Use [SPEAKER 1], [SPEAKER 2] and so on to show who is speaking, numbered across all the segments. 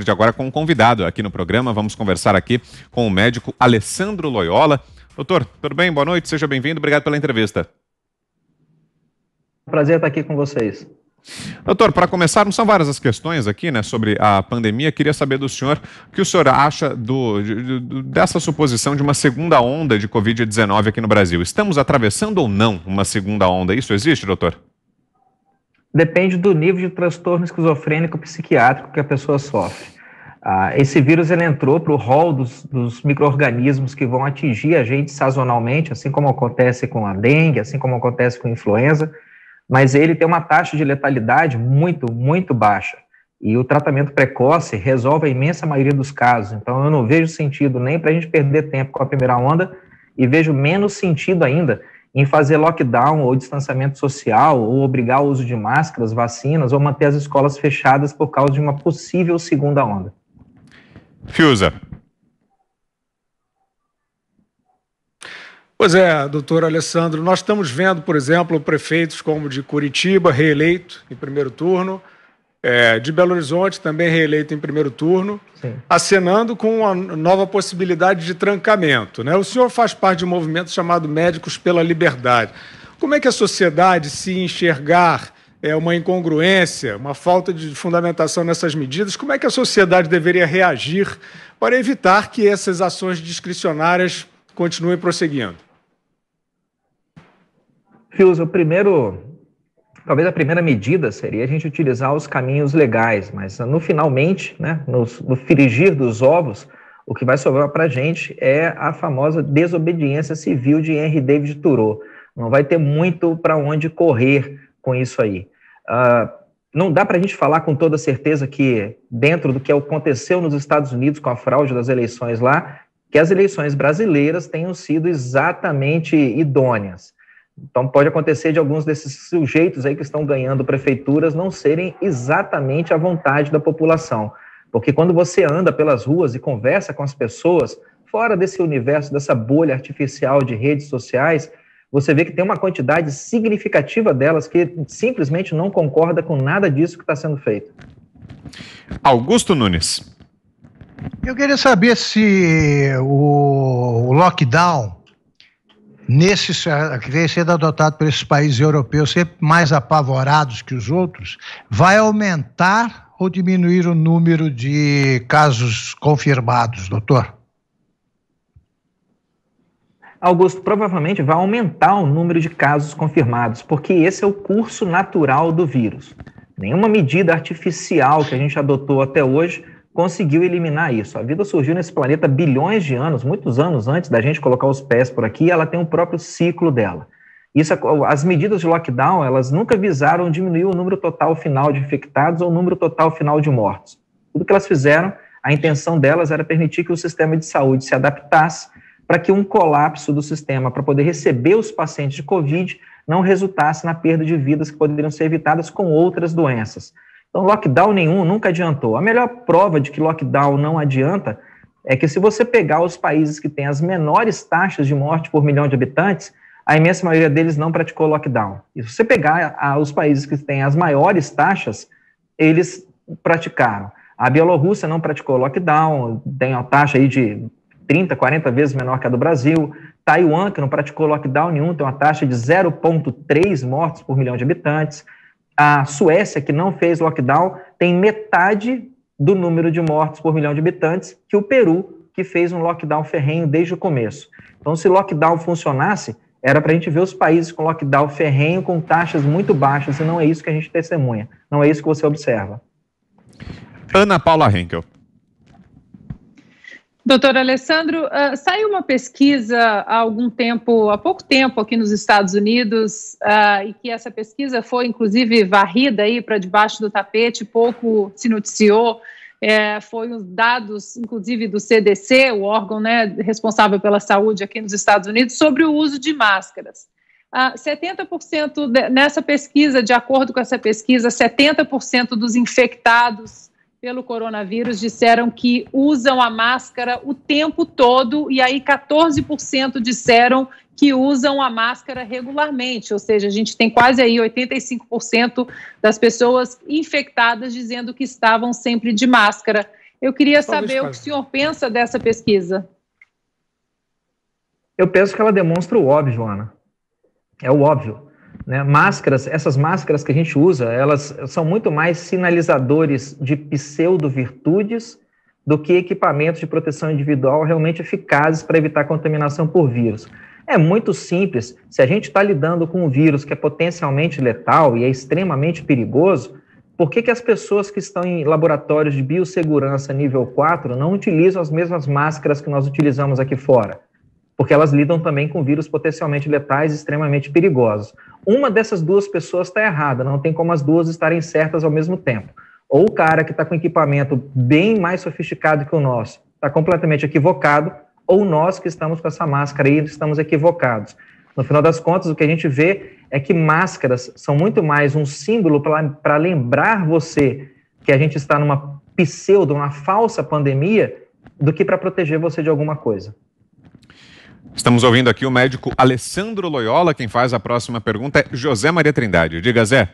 [SPEAKER 1] de agora com um convidado aqui no programa. Vamos conversar aqui com o médico Alessandro Loyola. Doutor, tudo bem? Boa noite, seja bem-vindo. Obrigado pela entrevista.
[SPEAKER 2] Prazer estar aqui com vocês.
[SPEAKER 1] Doutor, para começar, são várias as questões aqui né, sobre a pandemia. Queria saber do senhor o que o senhor acha do, do, dessa suposição de uma segunda onda de Covid-19 aqui no Brasil. Estamos atravessando ou não uma segunda onda? Isso existe, doutor?
[SPEAKER 2] depende do nível de transtorno esquizofrênico psiquiátrico que a pessoa sofre. Ah, esse vírus ele entrou para o rol dos, dos micro-organismos que vão atingir a gente sazonalmente, assim como acontece com a dengue, assim como acontece com a influenza, mas ele tem uma taxa de letalidade muito, muito baixa. E o tratamento precoce resolve a imensa maioria dos casos. Então, eu não vejo sentido nem para a gente perder tempo com a primeira onda, e vejo menos sentido ainda em fazer lockdown ou distanciamento social, ou obrigar o uso de máscaras, vacinas, ou manter as escolas fechadas por causa de uma possível segunda onda?
[SPEAKER 1] Fiuza.
[SPEAKER 3] Pois é, doutor Alessandro, nós estamos vendo, por exemplo, prefeitos como de Curitiba, reeleito em primeiro turno, é, de Belo Horizonte, também reeleito em primeiro turno, Sim. acenando com uma nova possibilidade de trancamento. Né? O senhor faz parte de um movimento chamado Médicos pela Liberdade. Como é que a sociedade se enxergar é, uma incongruência, uma falta de fundamentação nessas medidas? Como é que a sociedade deveria reagir para evitar que essas ações discricionárias continuem prosseguindo? Fios, o primeiro
[SPEAKER 2] Talvez a primeira medida seria a gente utilizar os caminhos legais, mas no finalmente, né, no, no frigir dos ovos, o que vai sobrar para a gente é a famosa desobediência civil de Henry David Thoreau. Não vai ter muito para onde correr com isso aí. Uh, não dá para a gente falar com toda certeza que, dentro do que aconteceu nos Estados Unidos com a fraude das eleições lá, que as eleições brasileiras tenham sido exatamente idôneas. Então, pode acontecer de alguns desses sujeitos aí que estão ganhando prefeituras não serem exatamente à vontade da população. Porque quando você anda pelas ruas e conversa com as pessoas, fora desse universo, dessa bolha artificial de redes sociais, você vê que tem uma quantidade significativa delas que simplesmente não concorda com nada disso que está sendo feito. Augusto Nunes.
[SPEAKER 3] Eu queria saber se o lockdown nesse sendo adotado por esses países europeus sempre mais apavorados que os outros, vai aumentar ou diminuir o número de casos confirmados, doutor? Augusto,
[SPEAKER 2] provavelmente vai aumentar o número de casos confirmados, porque esse é o curso natural do vírus. Nenhuma medida artificial que a gente adotou até hoje conseguiu eliminar isso. A vida surgiu nesse planeta bilhões de anos, muitos anos antes da gente colocar os pés por aqui, ela tem o um próprio ciclo dela. Isso, é as medidas de lockdown, elas nunca visaram diminuir o número total final de infectados ou o número total final de mortos. Tudo que elas fizeram, a intenção delas era permitir que o sistema de saúde se adaptasse para que um colapso do sistema para poder receber os pacientes de COVID não resultasse na perda de vidas que poderiam ser evitadas com outras doenças. Então, lockdown nenhum nunca adiantou. A melhor prova de que lockdown não adianta é que, se você pegar os países que têm as menores taxas de morte por milhão de habitantes, a imensa maioria deles não praticou lockdown. E se você pegar os países que têm as maiores taxas, eles praticaram. A Bielorrússia não praticou lockdown, tem uma taxa aí de 30, 40 vezes menor que a do Brasil. Taiwan, que não praticou lockdown nenhum, tem uma taxa de 0,3 mortos por milhão de habitantes. A Suécia, que não fez lockdown, tem metade do número de mortes por milhão de habitantes que o Peru, que fez um lockdown ferrenho desde o começo. Então, se lockdown funcionasse, era para a gente ver os países com lockdown ferrenho, com taxas muito baixas, e não é isso que a gente testemunha, não é isso que você observa. Ana Paula Henkel.
[SPEAKER 4] Doutor Alessandro, uh, saiu uma pesquisa há algum tempo, há pouco tempo aqui nos Estados Unidos, uh, e que essa pesquisa foi inclusive varrida aí para debaixo do tapete, pouco se noticiou. É, foi os dados, inclusive do CDC, o órgão né, responsável pela saúde aqui nos Estados Unidos, sobre o uso de máscaras. Uh, ah, 70% de, nessa pesquisa, de acordo com essa pesquisa, 70% dos infectados pelo coronavírus disseram que usam a máscara o tempo todo, e aí 14% disseram que usam a máscara regularmente, ou seja, a gente tem quase aí 85% das pessoas infectadas dizendo que estavam sempre de máscara. Eu queria saber o que o senhor pensa dessa pesquisa.
[SPEAKER 2] Eu penso que ela demonstra o óbvio, Ana. É o óbvio. Né? Máscaras, essas máscaras que a gente usa, elas são muito mais sinalizadores de pseudo-virtudes do que equipamentos de proteção individual realmente eficazes para evitar contaminação por vírus. É muito simples. Se a gente está lidando com um vírus que é potencialmente letal e é extremamente perigoso, por que, que as pessoas que estão em laboratórios de biossegurança nível 4 não utilizam as mesmas máscaras que nós utilizamos aqui fora? Porque elas lidam também com vírus potencialmente letais e extremamente perigosos uma dessas duas pessoas está errada, não tem como as duas estarem certas ao mesmo tempo. Ou o cara que está com equipamento bem mais sofisticado que o nosso está completamente equivocado, ou nós que estamos com essa máscara e estamos equivocados. No final das contas, o que a gente vê é que máscaras são muito mais um símbolo para lembrar você que a gente está numa pseudo, uma falsa pandemia, do que para proteger você de alguma coisa.
[SPEAKER 1] Estamos ouvindo aqui o médico Alessandro Loyola. Quem faz a próxima pergunta é José Maria Trindade. Diga, Zé.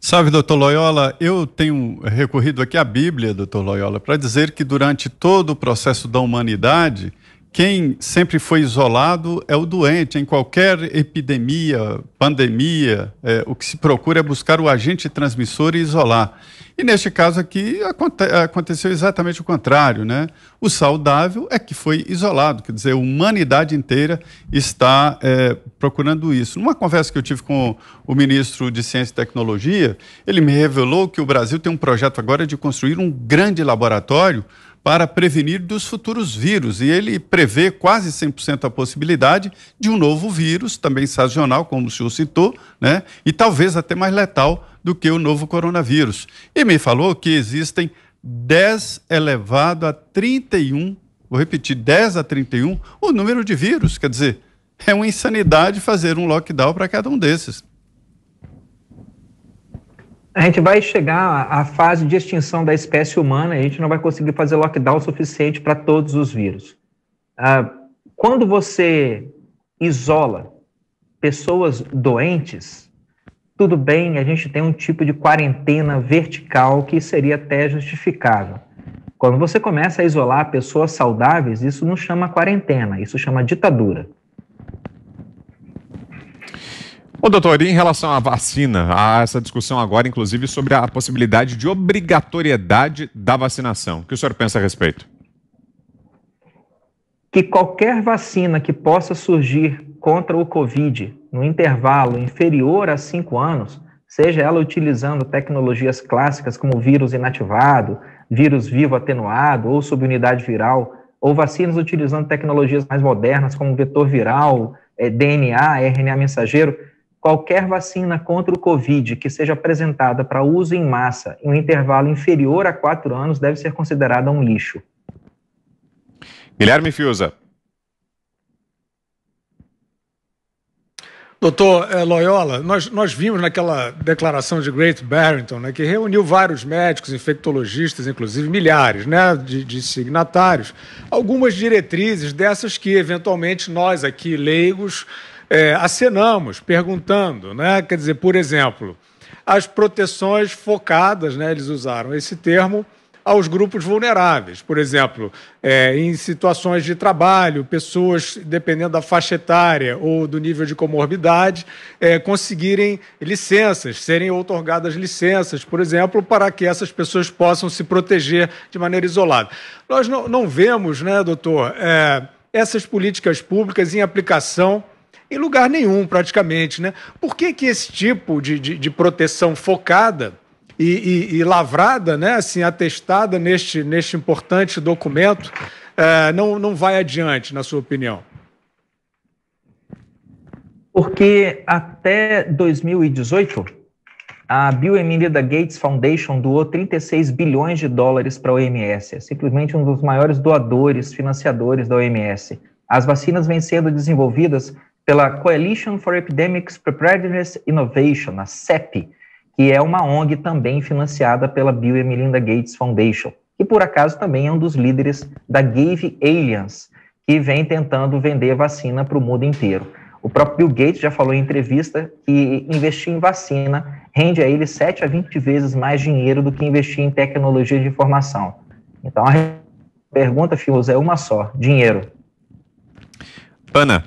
[SPEAKER 5] Salve, doutor Loyola. Eu tenho recorrido aqui à Bíblia, doutor Loyola, para dizer que durante todo o processo da humanidade, quem sempre foi isolado é o doente. Em qualquer epidemia, pandemia, é, o que se procura é buscar o agente transmissor e isolar. E neste caso aqui aconte aconteceu exatamente o contrário, né? O saudável é que foi isolado, quer dizer, a humanidade inteira está é, procurando isso. Numa conversa que eu tive com o ministro de Ciência e Tecnologia, ele me revelou que o Brasil tem um projeto agora de construir um grande laboratório para prevenir dos futuros vírus. E ele prevê quase 100% a possibilidade de um novo vírus, também sazonal, como o senhor citou, né? e talvez até mais letal do que o novo coronavírus. E me falou que existem 10 elevado a 31, vou repetir, 10 a 31, o número de vírus. Quer dizer, é uma insanidade fazer um lockdown para cada um desses
[SPEAKER 2] a gente vai chegar à fase de extinção da espécie humana, a gente não vai conseguir fazer lockdown suficiente para todos os vírus. Ah, quando você isola pessoas doentes, tudo bem, a gente tem um tipo de quarentena vertical que seria até justificável. Quando você começa a isolar pessoas saudáveis, isso não chama quarentena, isso chama ditadura.
[SPEAKER 1] Ô, doutor, em relação à vacina, há essa discussão agora, inclusive, sobre a possibilidade de obrigatoriedade da vacinação. O que o senhor pensa a respeito?
[SPEAKER 2] Que qualquer vacina que possa surgir contra o Covid no intervalo inferior a cinco anos, seja ela utilizando tecnologias clássicas como vírus inativado, vírus vivo atenuado ou subunidade viral, ou vacinas utilizando tecnologias mais modernas como vetor viral, é, DNA, RNA mensageiro, qualquer vacina contra o Covid que seja apresentada para uso em massa em um intervalo inferior a quatro anos deve ser considerada um lixo.
[SPEAKER 1] Guilherme Fiuza.
[SPEAKER 3] Doutor eh, Loyola, nós, nós vimos naquela declaração de Great Barrington, né, que reuniu vários médicos, infectologistas, inclusive milhares né, de, de signatários, algumas diretrizes dessas que, eventualmente, nós aqui, leigos, é, acenamos perguntando, né? Quer dizer, por exemplo, as proteções focadas, né? Eles usaram esse termo aos grupos vulneráveis, por exemplo, é, em situações de trabalho, pessoas, dependendo da faixa etária ou do nível de comorbidade, é, conseguirem licenças, serem otorgadas licenças, por exemplo, para que essas pessoas possam se proteger de maneira isolada. Nós não, não vemos, né, doutor, é, essas políticas públicas em aplicação em lugar nenhum, praticamente. Né? Por que, que esse tipo de, de, de proteção focada e, e, e, lavrada, né, assim, atestada neste, neste importante documento, é, não, não vai adiante, na sua opinião? Porque
[SPEAKER 2] até 2018, a Bill e Melinda Gates Foundation doou 36 bilhões de dólares para a OMS, é simplesmente um dos maiores doadores, financiadores da OMS. As vacinas vêm sendo desenvolvidas pela Coalition for Epidemics Preparedness Innovation, a CEP, que é uma ONG também financiada pela Bill e Melinda Gates Foundation, que por acaso também é um dos líderes da Gave Aliens, que vem tentando vender vacina para o mundo inteiro. O próprio Bill Gates já falou em entrevista que investir em vacina rende a ele 7 a 20 vezes mais dinheiro do que investir em tecnologia de informação. Então a pergunta, Filos, é uma só: dinheiro.
[SPEAKER 1] Ana,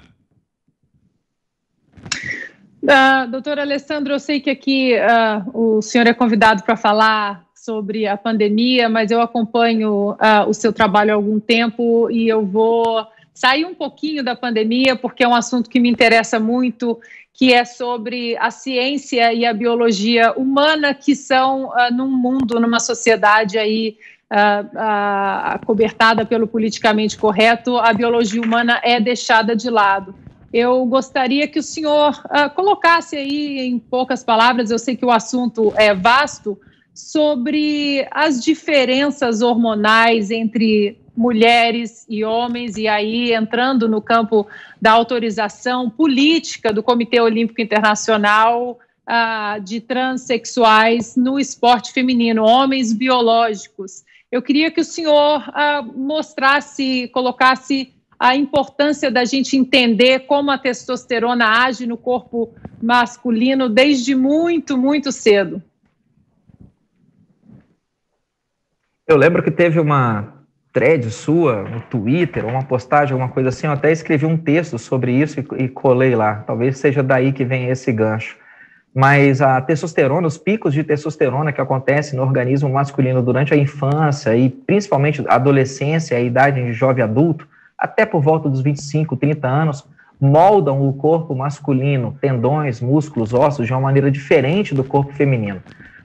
[SPEAKER 4] Uh, doutor Alessandro, eu sei que aqui uh, o senhor é convidado para falar sobre a pandemia, mas eu acompanho uh, o seu trabalho há algum tempo e eu vou sair um pouquinho da pandemia, porque é um assunto que me interessa muito, que é sobre a ciência e a biologia humana, que são, uh, num mundo, numa sociedade aí uh, uh, cobertada pelo politicamente correto, a biologia humana é deixada de lado eu gostaria que o senhor uh, colocasse aí, em poucas palavras, eu sei que o assunto é vasto, sobre as diferenças hormonais entre mulheres e homens, e aí entrando no campo da autorização política do Comitê Olímpico Internacional uh, de transexuais no esporte feminino, homens biológicos. Eu queria que o senhor uh, mostrasse, colocasse a importância da gente entender como a testosterona age no corpo masculino desde muito, muito cedo.
[SPEAKER 2] Eu lembro que teve uma thread sua, no Twitter, uma postagem, alguma coisa assim, eu até escrevi um texto sobre isso e, e colei lá. Talvez seja daí que vem esse gancho. Mas a testosterona, os picos de testosterona que acontecem no organismo masculino durante a infância e principalmente a adolescência, a idade de jovem adulto, até por volta dos 25, 30 anos, moldam o corpo masculino, tendões, músculos, ossos, de uma maneira diferente do corpo feminino.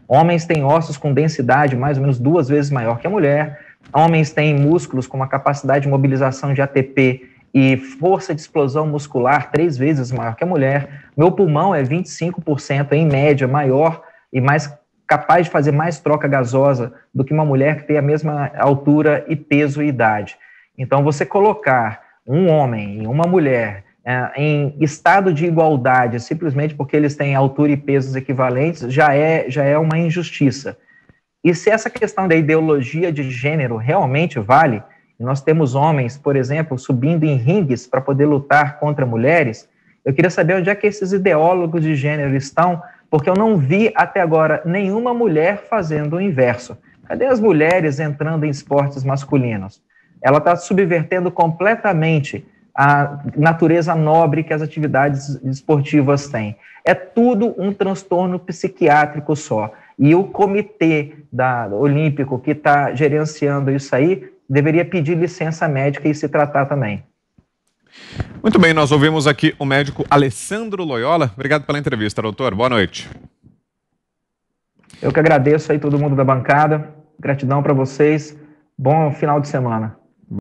[SPEAKER 2] Homens têm ossos com densidade mais ou menos duas vezes maior que a mulher, homens têm músculos com uma capacidade de mobilização de ATP e força de explosão muscular três vezes maior que a mulher. Meu pulmão é 25% em média maior e mais capaz de fazer mais troca gasosa do que uma mulher que tem a mesma altura e peso e idade. Então, você colocar um homem e uma mulher é, em estado de igualdade, simplesmente porque eles têm altura e pesos equivalentes, já é, já é uma injustiça. E se essa questão da ideologia de gênero realmente vale, nós temos homens, por exemplo, subindo em ringues para poder lutar contra mulheres, eu queria saber onde é que esses ideólogos de gênero estão, porque eu não vi até agora nenhuma mulher fazendo o inverso. Cadê as mulheres entrando em esportes masculinos? ela está subvertendo completamente a natureza nobre que as atividades esportivas têm. É tudo um transtorno psiquiátrico só. E o comitê da, olímpico que está gerenciando isso aí deveria pedir licença médica e se tratar também.
[SPEAKER 1] Muito bem, nós ouvimos aqui o médico Alessandro Loyola. Obrigado pela entrevista, doutor. Boa noite.
[SPEAKER 2] Eu que agradeço aí todo mundo da bancada. Gratidão para vocês. Bom final de semana.